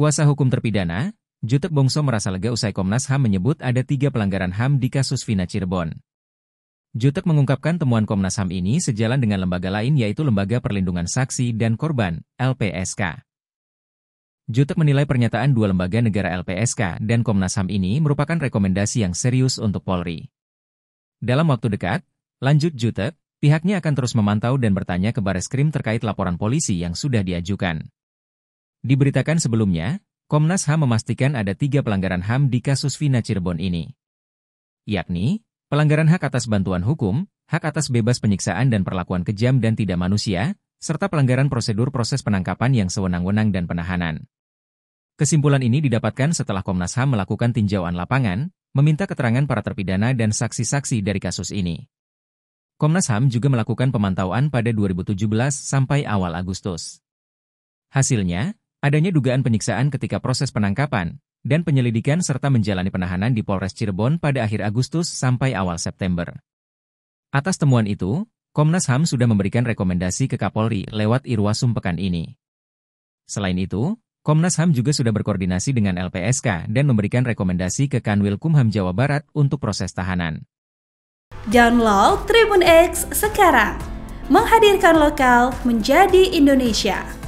Kuasa hukum terpidana, Jutek Bongso merasa lega usai Komnas HAM menyebut ada tiga pelanggaran HAM di kasus Vina Cirebon. Jutek mengungkapkan temuan Komnas HAM ini sejalan dengan lembaga lain yaitu Lembaga Perlindungan Saksi dan Korban, LPSK. Jutek menilai pernyataan dua lembaga negara LPSK dan Komnas HAM ini merupakan rekomendasi yang serius untuk Polri. Dalam waktu dekat, lanjut Jutek, pihaknya akan terus memantau dan bertanya ke Baris Krim terkait laporan polisi yang sudah diajukan. Diberitakan sebelumnya, Komnas HAM memastikan ada tiga pelanggaran HAM di kasus Vina Cirebon ini. Yakni, pelanggaran hak atas bantuan hukum, hak atas bebas penyiksaan dan perlakuan kejam dan tidak manusia, serta pelanggaran prosedur proses penangkapan yang sewenang-wenang dan penahanan. Kesimpulan ini didapatkan setelah Komnas HAM melakukan tinjauan lapangan, meminta keterangan para terpidana dan saksi-saksi dari kasus ini. Komnas HAM juga melakukan pemantauan pada 2017 sampai awal Agustus. Hasilnya, adanya dugaan penyiksaan ketika proses penangkapan dan penyelidikan serta menjalani penahanan di Polres Cirebon pada akhir Agustus sampai awal September. Atas temuan itu, Komnas HAM sudah memberikan rekomendasi ke Kapolri lewat Irwasum pekan ini. Selain itu, Komnas HAM juga sudah berkoordinasi dengan LPSK dan memberikan rekomendasi ke Kanwil Kumham Jawa Barat untuk proses tahanan. Download Tribun X sekarang, menghadirkan lokal menjadi Indonesia.